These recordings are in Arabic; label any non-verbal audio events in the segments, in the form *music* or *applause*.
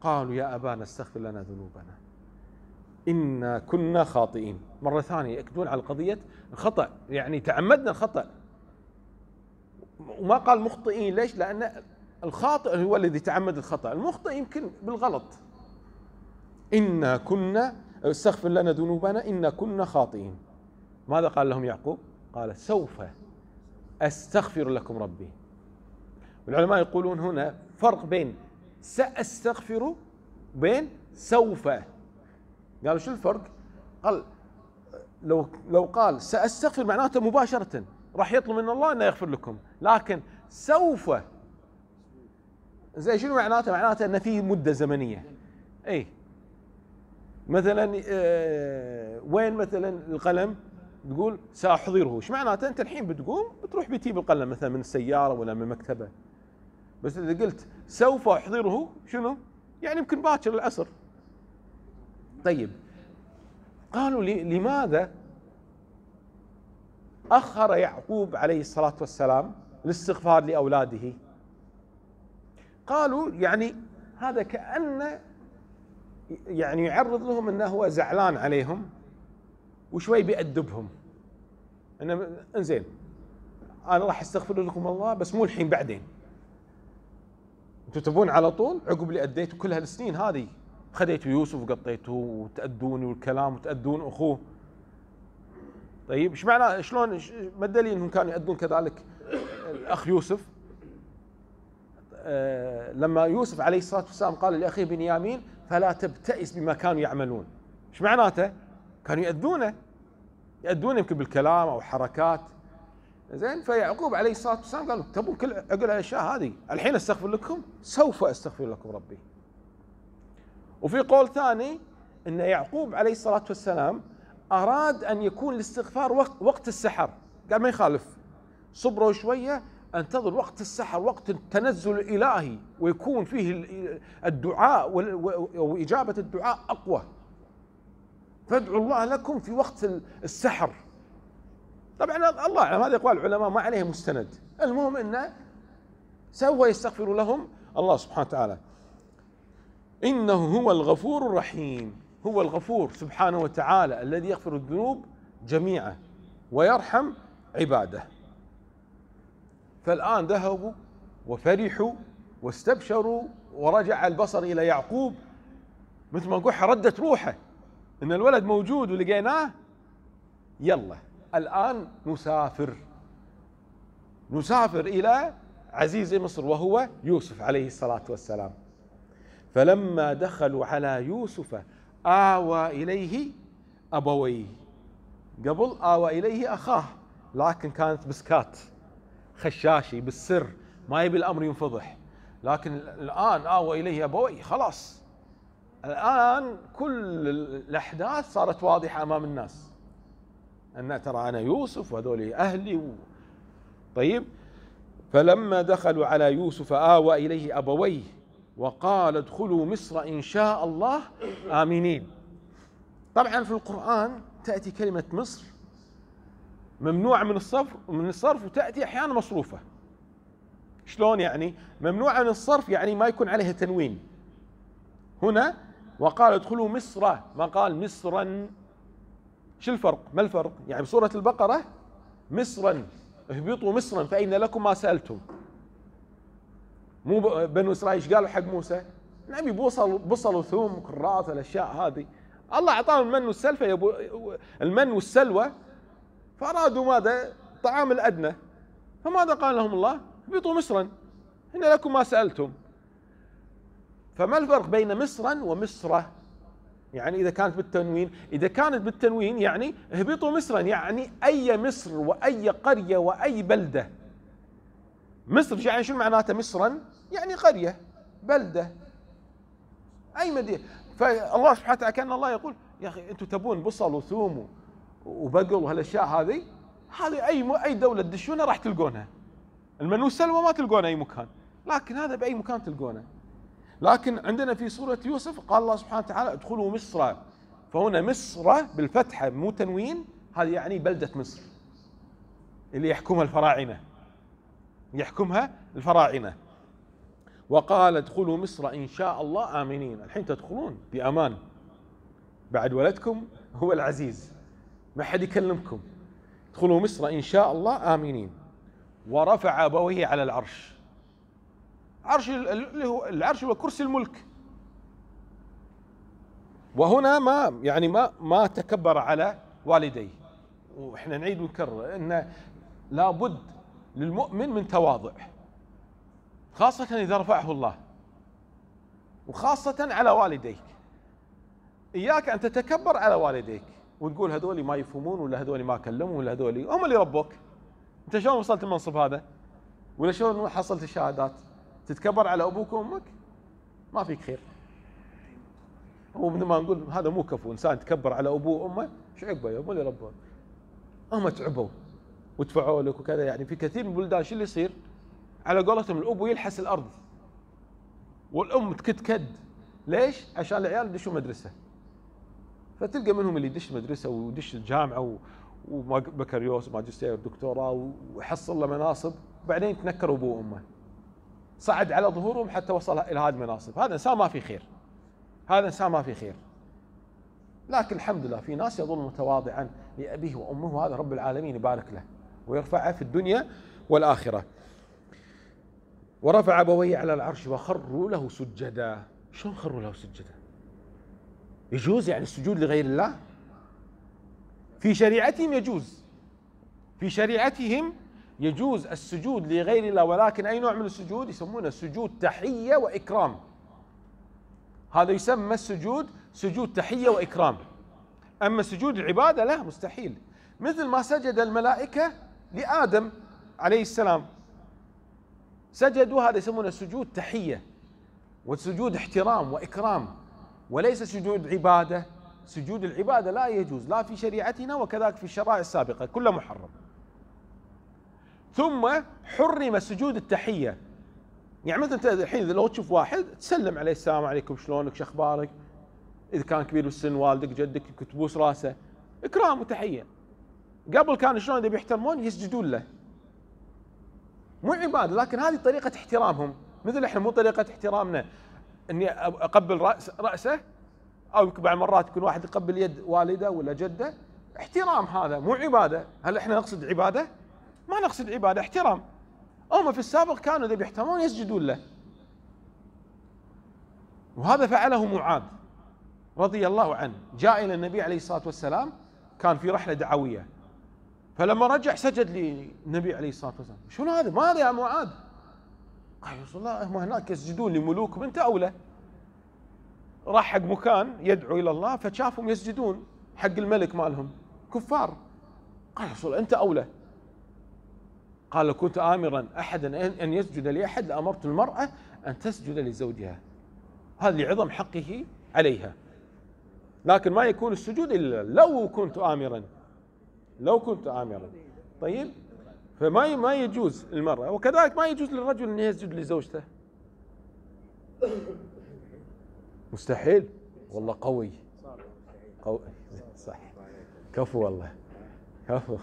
قالوا يا أبانا استغفر لنا ذنوبنا إنا كنا خاطئين مرة ثانية يأكدون على قضية الخطأ يعني تعمدنا الخطأ وما قال مخطئين ليش لأن الخاطئ هو الذي تعمد الخطأ المخطئ يمكن بالغلط إنا كنا استغفر لنا ذنوبنا إنا كنا خاطئين ماذا قال لهم يعقوب قال سوف أستغفر لكم ربي والعلماء يقولون هنا فرق بين سأستغفر بين سوف قالوا شو الفرق؟ قال لو لو قال سأستغفر معناته مباشرة راح يطلب من الله انه يغفر لكم لكن سوف زي شنو معناته؟ معناته انه في مدة زمنية اي مثلا آه وين مثلا القلم تقول ساحضره ايش معناته انت الحين بتقوم بتروح بتجيب القلم مثلا من السياره ولا من المكتبه بس اذا قلت سوف احضره شنو؟ يعني يمكن باكر العصر طيب قالوا لي لماذا اخر يعقوب عليه الصلاه والسلام الاستغفار لاولاده؟ قالوا يعني هذا كانه يعني يعرض لهم انه هو زعلان عليهم وشوي بيأدبهم انه انزين انا راح استغفر لكم الله بس مو الحين بعدين انتم تبون على طول عقب اللي اديته كل هالسنين هذه خذيتوا يوسف وقطيتوه وتادوني والكلام وتأدون اخوه طيب ايش معنى شلون ما الدليل انهم كانوا يأدون كذلك الاخ يوسف آه، لما يوسف عليه الصلاه والسلام قال لاخيه بنيامين فلا تبتئس بما كانوا يعملون ايش معناته؟ كانوا يأدونه يأدونه يمكن بالكلام او حركات زين فيعقوب عليه الصلاه والسلام قال تبون كل اقول الاشياء هذه الحين استغفر لكم سوف استغفر لكم ربي. وفي قول ثاني ان يعقوب عليه الصلاه والسلام اراد ان يكون الاستغفار وقت, وقت السحر قال ما يخالف صبروا شويه انتظر وقت السحر وقت التنزل الالهي ويكون فيه الدعاء واجابه الدعاء اقوى. فادعوا الله لكم في وقت السحر طبعا الله اعلم هذه اقوال العلماء ما عليها مستند المهم انه سوف يستغفر لهم الله سبحانه وتعالى انه هو الغفور الرحيم هو الغفور سبحانه وتعالى الذي يغفر الذنوب جميعا ويرحم عباده فالان ذهبوا وفرحوا واستبشروا ورجع البصر الى يعقوب مثل ما نقول ردت روحه ان الولد موجود ولقيناه يلا الآن نسافر نسافر إلى عزيز مصر وهو يوسف عليه الصلاة والسلام فلما دخلوا على يوسف آوى إليه أبويه قبل آوى إليه أخاه لكن كانت بسكات خشاشي بالسر ما يبي الأمر ينفضح لكن الآن آوى إليه أبويه خلاص الآن كل الأحداث صارت واضحة أمام الناس أن ترى أنا يوسف وهذول أهلي و... طيب فلما دخلوا على يوسف آوى إليه أبويه وقال ادخلوا مصر إن شاء الله آمنين طبعا في القرآن تأتي كلمة مصر ممنوعة من الصرف من الصرف وتأتي أحيانا مصروفة شلون يعني ممنوعة من الصرف يعني ما يكون عليها تنوين هنا وقال ادخلوا مصر ما قال مصرا شو الفرق ما الفرق يعني بسورة البقرة مصرا اهبطوا مصرا فإن لكم ما سألتم مو بنو إسرائيل ايش قالوا حق موسى نبي بوصل بصل وثوم وكراث والأشياء هذه الله أعطاهم المن والسلفة المن والسلوى فأرادوا ماذا طعام الأدنى فماذا قال لهم الله اهبطوا مصرا إن لكم ما سألتم فما الفرق بين مصرا ومصرة يعني إذا كانت بالتنوين إذا كانت بالتنوين يعني اهبطوا مصرا يعني أي مصر وأي قرية وأي بلدة مصر يعني شو معناته مصرا يعني قرية بلدة أي مدينة فالله سبحانه وتعالى كان الله يقول يا أخي أنتم تبون بصل وثوم وبقل وهالأشياء هذه هذه أي أي دولة تدشونها راح تلقونها المنوسة وما ما تلقونها أي مكان لكن هذا بأي مكان تلقونه لكن عندنا في سورة يوسف قال الله سبحانه وتعالى ادخلوا مصر فهنا مصر بالفتحة مو تنوين هذا يعني بلدة مصر اللي يحكمها الفراعنة يحكمها الفراعنة وقال ادخلوا مصر إن شاء الله آمنين الحين تدخلون بأمان بعد ولدكم هو العزيز ما حد يكلمكم ادخلوا مصر إن شاء الله آمنين ورفع أبويه على العرش عرش اللي هو العرش وكرسي الملك وهنا ما يعني ما ما تكبر على والديه واحنا نعيد ونكرر ان لابد للمؤمن من تواضع خاصة إذا رفعه الله وخاصة على والديك إياك أن تتكبر على والديك وتقول هذول ما يفهمون ولا هذول ما كلموا ولا هذول هم اللي ربوك أنت شلون وصلت المنصب هذا ولا شلون حصلت الشهادات تتكبر على ابوك وامك ما فيك خير هو ما نقول هذا مو كفو انسان تكبر على ابوه وامه ايش عقبه يا اللي ربه هم تعبوا ودفعوا لك وكذا يعني في كثير من البلدان شو اللي يصير؟ على قولتهم الابو يلحس الارض والام كد ليش؟ عشان العيال يدشوا مدرسه فتلقى منهم اللي يدش مدرسه ويدش الجامعه وبكالوريوس وماجستير ودكتوراه ويحصل له مناصب بعدين يتنكر ابوه وامه صعد على ظهورهم حتى وصل الى هذه المناصب هذا انسان ما في خير هذا انسان ما في خير لكن الحمد لله في ناس يظل متواضعا لابيه وامه وهذا رب العالمين يبارك له ويرفعه في الدنيا والاخره ورفع ابويه على العرش وخروا له سجدا شلون خروا له سجدا يجوز يعني السجود لغير الله في شريعتهم يجوز في شريعتهم يجوز السجود لغير الله ولكن أي نوع من السجود يسمونه سجود تحية وإكرام هذا يسمى السجود سجود تحية وإكرام أما سجود العبادة لا مستحيل مثل ما سجد الملائكة لآدم عليه السلام سجدوا هذا يسمونه سجود تحية وسجود احترام وإكرام وليس سجود عبادة سجود العبادة لا يجوز لا في شريعتنا وكذلك في الشرائع السابقة كله محرم ثم حرم سجود التحيه يعني مثلا انت الحين لو تشوف واحد تسلم عليه السلام عليكم شلونك شو اخبارك اذا كان كبير بالسن والدك جدك تبوس راسه اكرام وتحيه قبل كان شلون اذا بيحترمون يسجدون له مو عباده لكن هذه طريقه احترامهم مثل احنا مو طريقه احترامنا اني اقبل راس راسه او بعض مرات يكون واحد يقبل يد والده ولا جده احترام هذا مو عباده هل احنا نقصد عباده؟ ما نقصد عبادة احترام هم في السابق كانوا إذا بيحترمون يسجدون له وهذا فعله معاذ رضي الله عنه جاء إلى النبي عليه الصلاة والسلام كان في رحلة دعوية فلما رجع سجد للنبي عليه الصلاة والسلام شنو هذا ما هذا يا معاذ قال يا رسول الله هم هناك يسجدون لملوكهم أنت أولى راح حق مكان يدعو إلى الله فشافهم يسجدون حق الملك مالهم كفار قال يا رسول الله أنت أولى قال لو كنت آمرا أحدا أن يسجد لأحد لأمرت المرأة أن تسجد لزوجها هذا لعظم حقه عليها لكن ما يكون السجود إلا لو كنت آمرا لو كنت آمرا طيب فما ما يجوز للمرأة وكذلك ما يجوز للرجل أن يسجد لزوجته مستحيل والله قوي قوي صح كفو والله كفو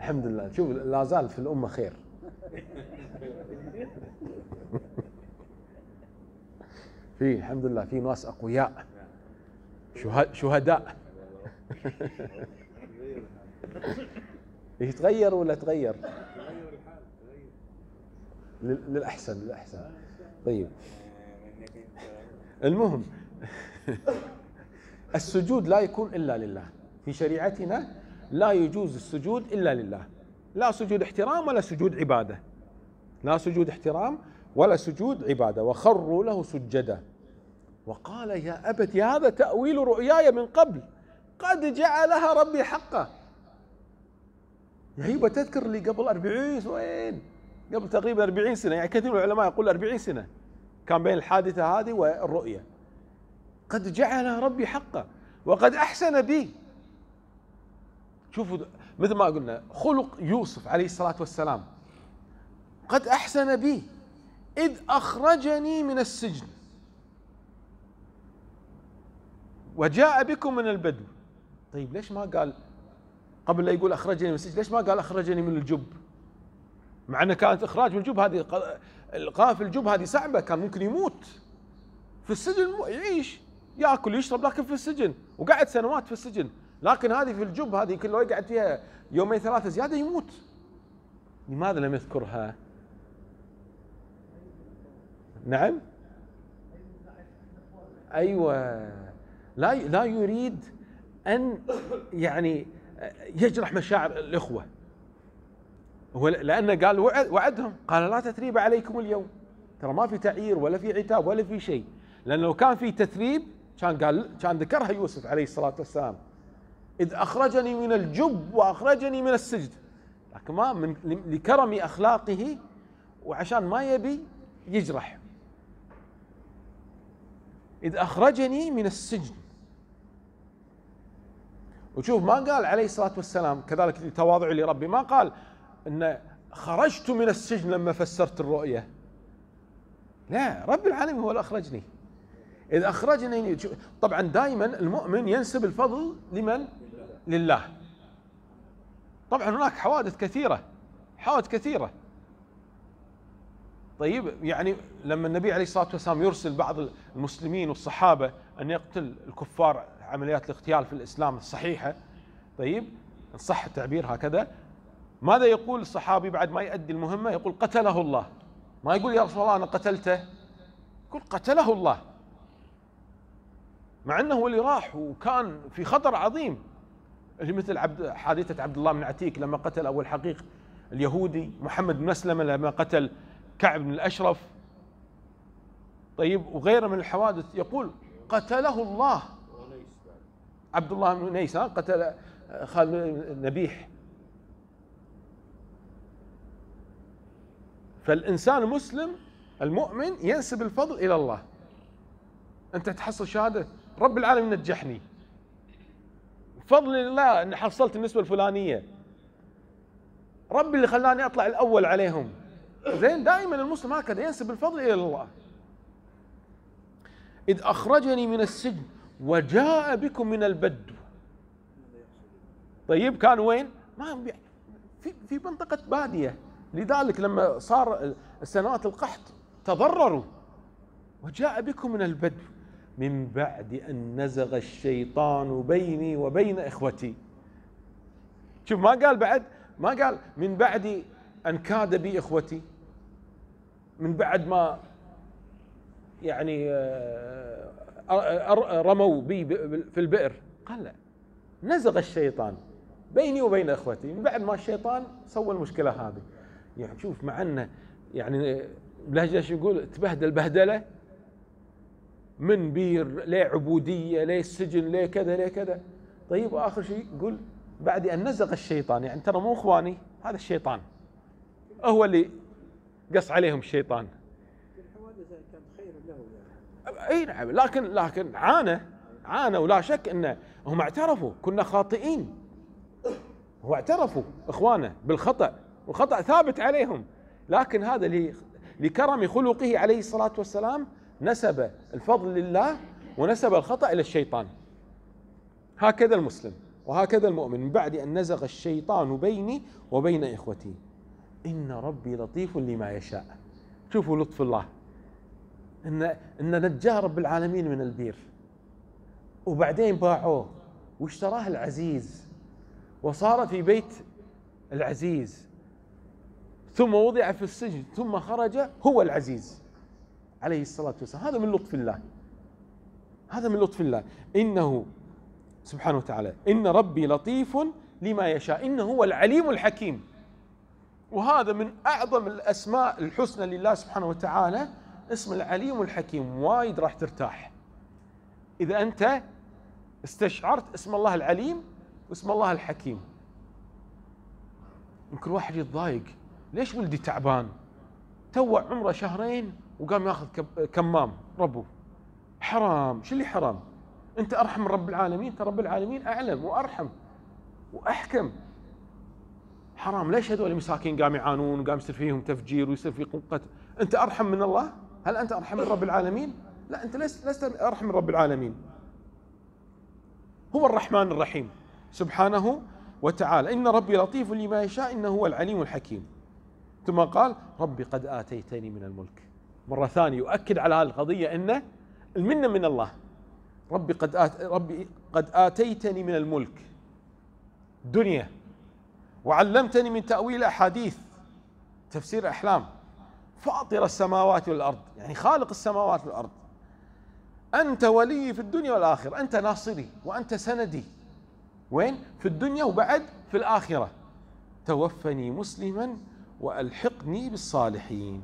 الحمد لله شوف لا زال في الأمة خير في الحمد لله في ناس أقوياء شهداء يتغير ولا تغير للأحسن للأحسن طيب المهم *laughs* السجود لا يكون إلا لله في شريعتنا لا يجوز السجود إلا لله لا سجود احترام ولا سجود عبادة لا سجود احترام ولا سجود عبادة وخروا له سجدا وقال يا أبت هذا تأويل رؤياي من قبل قد جعلها ربي حقا هي يعني تذكر لي قبل أربعين وين قبل تقريبا أربعين سنة يعني كثير من العلماء يقول أربعين سنة كان بين الحادثة هذه والرؤية قد جعلها ربي حقا وقد أحسن بي شوفوا مثل ما قلنا خلق يوسف عليه الصلاة والسلام قد أحسن بي إذ أخرجني من السجن وجاء بكم من البدو طيب ليش ما قال قبل لا يقول أخرجني من السجن ليش ما قال أخرجني من الجب مع أنه كانت إخراج من الجب هذه القاء في الجب هذه صعبة كان ممكن يموت في السجن يعيش ياكل يشرب لكن في السجن وقعد سنوات في السجن لكن هذه في الجب هذه كل لو يقعد فيها يومين ثلاثة زيادة يموت لماذا لم يذكرها نعم أيوة لا لا يريد أن يعني يجرح مشاعر الإخوة هو لأنه قال وعدهم قال لا تثريب عليكم اليوم ترى ما في تعيير ولا في عتاب ولا في شيء لأنه لو كان في تثريب كان قال كان ذكرها يوسف عليه الصلاة والسلام إذ أخرجني من الجب وأخرجني من السجد لكن ما من لكرم أخلاقه وعشان ما يبي يجرح إذ أخرجني من السجن وشوف ما قال عليه الصلاة والسلام كذلك تواضعي لربي ما قال أن خرجت من السجن لما فسرت الرؤية لا رب العالمين هو اللي أخرجني إذ أخرجني طبعا دائما المؤمن ينسب الفضل لمن لله طبعا هناك حوادث كثيرة حوادث كثيرة طيب يعني لما النبي عليه الصلاة والسلام يرسل بعض المسلمين والصحابة أن يقتل الكفار عمليات الاغتيال في الإسلام الصحيحة طيب إن صح التعبير هكذا ماذا يقول الصحابي بعد ما يؤدي المهمة يقول قتله الله ما يقول يا رسول الله أنا قتلته يقول قتله الله مع أنه اللي راح وكان في خطر عظيم مثل عبد حادثه عبد الله بن عتيك لما قتل ابو الحقيق اليهودي محمد بن مسلمه لما قتل كعب بن الاشرف طيب وغيره من الحوادث يقول قتله الله عبد الله بن انيس قتل خالد نبيح فالانسان المسلم المؤمن ينسب الفضل الى الله انت تحصل شهاده رب العالمين نجحني بفضل الله ان حصلت النسبه الفلانيه ربي اللي خلاني اطلع الاول عليهم زين دائما المسلم هكذا ينسب الفضل الى الله اذ اخرجني من السجن وجاء بكم من البدو طيب كان وين؟ ما في في منطقه باديه لذلك لما صار سنوات القحط تضرروا وجاء بكم من البدو من بعد أن نزغ الشيطان بيني وبين إخوتي شوف ما قال بعد ما قال من بعد أن كاد بي إخوتي من بعد ما يعني آه، رموا بي في البئر قال لا نزغ الشيطان بيني وبين اخوتي من بعد ما الشيطان سوى المشكله هذه يعني شوف مع انه يعني آه، بلهجه شو يقول تبهدل بهدله من بير لا عبودية لا سجن لا كذا لا كذا طيب وآخر شيء يقول بعد أن نزغ الشيطان يعني ترى مو إخواني هذا الشيطان هو اللي قص عليهم الشيطان اي نعم لكن لكن عانى عانى ولا شك انه هم اعترفوا كنا خاطئين هو اعترفوا اخوانه بالخطا والخطا ثابت عليهم لكن هذا لكرم خلقه عليه الصلاه والسلام نسب الفضل لله ونسب الخطأ إلى الشيطان هكذا المسلم وهكذا المؤمن من بعد أن نزغ الشيطان بيني وبين إخوتي إن ربي لطيف لما يشاء شوفوا لطف الله إن إن نجاه رب العالمين من البير وبعدين باعوه واشتراه العزيز وصار في بيت العزيز ثم وضع في السجن ثم خرج هو العزيز عليه الصلاة والسلام هذا من لطف الله هذا من لطف الله إنه سبحانه وتعالى إن ربي لطيف لما يشاء إنه هو العليم الحكيم وهذا من أعظم الأسماء الحسنى لله سبحانه وتعالى اسم العليم الحكيم وايد راح ترتاح إذا أنت استشعرت اسم الله العليم واسم الله الحكيم يمكن واحد يتضايق ليش ولدي تعبان تو عمره شهرين وقام ياخذ كمام ربه حرام شو اللي حرام انت ارحم من رب العالمين ترى رب العالمين اعلم وارحم واحكم حرام ليش هذول المساكين قام يعانون وقام يصير فيهم تفجير ويصير فيهم قتل انت ارحم من الله هل انت ارحم من رب العالمين لا انت لست لست ارحم من رب العالمين هو الرحمن الرحيم سبحانه وتعالى ان ربي لطيف لما يشاء انه هو العليم الحكيم ثم قال ربي قد اتيتني من الملك مرة ثانية يؤكد على هذه القضية أن المنة من الله ربي قد آت ربي قد آتيتني من الملك دنيا وعلمتني من تأويل أحاديث تفسير أحلام فاطر السماوات والأرض يعني خالق السماوات والأرض أنت ولي في الدنيا والآخرة أنت ناصري وأنت سندي وين في الدنيا وبعد في الآخرة توفني مسلما وألحقني بالصالحين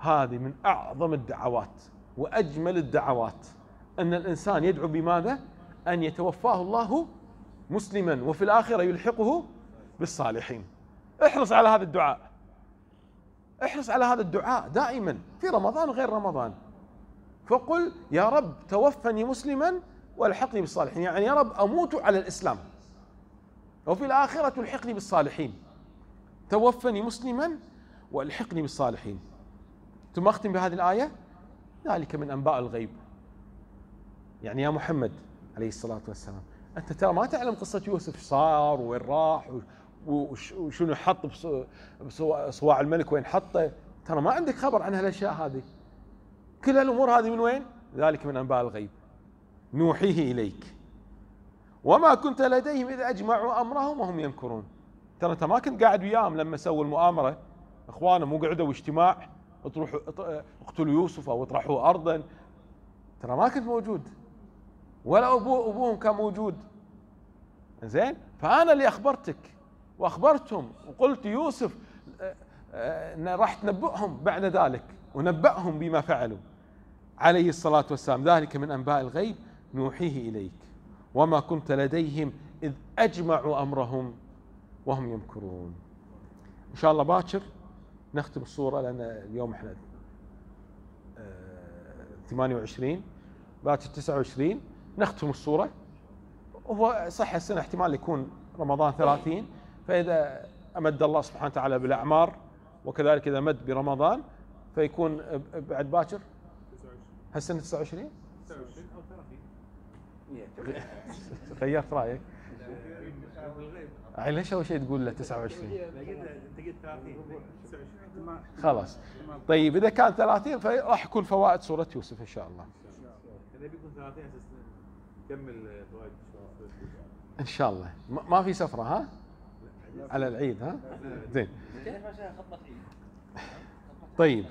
هذه من أعظم الدعوات وأجمل الدعوات أن الإنسان يدعو بماذا؟ أن يتوفاه الله مسلما وفي الآخرة يلحقه بالصالحين احرص على هذا الدعاء احرص على هذا الدعاء دائما في رمضان وغير رمضان فقل يا رب توفني مسلما والحقني بالصالحين يعني يا رب اموت على الاسلام وفي الاخره تلحقني بالصالحين توفني مسلما والحقني بالصالحين ثم أختم بهذه الآية ذلك من أنباء الغيب يعني يا محمد عليه الصلاة والسلام أنت ترى ما تعلم قصة يوسف ايش صار وين راح وشنو حط بصواع الملك وين حطه ترى ما عندك خبر عن هالأشياء هذه كل الأمور هذه من وين ذلك من أنباء الغيب نوحيه إليك وما كنت لديهم إذ أجمعوا أمرهم وهم يمكرون ترى أنت ما كنت قاعد وياهم لما سووا المؤامرة مو قعدوا اجتماع اطرحوا اقتلوا يوسف او اطرحوه ارضا ترى ما كنت موجود ولا ابوه ابوهم كان موجود زين فانا اللي اخبرتك واخبرتهم وقلت يوسف آه، آه، راح تنبئهم بعد ذلك ونبأهم بما فعلوا عليه الصلاة والسلام ذلك من أنباء الغيب نوحيه إليك وما كنت لديهم إذ أجمعوا أمرهم وهم يمكرون إن شاء الله باكر نختم الصورة لأن اليوم احنا 28 باكر 29 نختم الصورة هو صح السنة احتمال يكون رمضان 30 فإذا أمد الله سبحانه وتعالى بالأعمار وكذلك إذا مد برمضان فيكون بعد باكر هالسنة 29 29 أو 30 غيرت رأيك ليش اول شيء تقول له 29 خلاص طيب اذا كان 30 فراح يكون فوائد سوره يوسف ان شاء الله كمل فوائد ان شاء الله ما في سفره ها على العيد ها زين طيب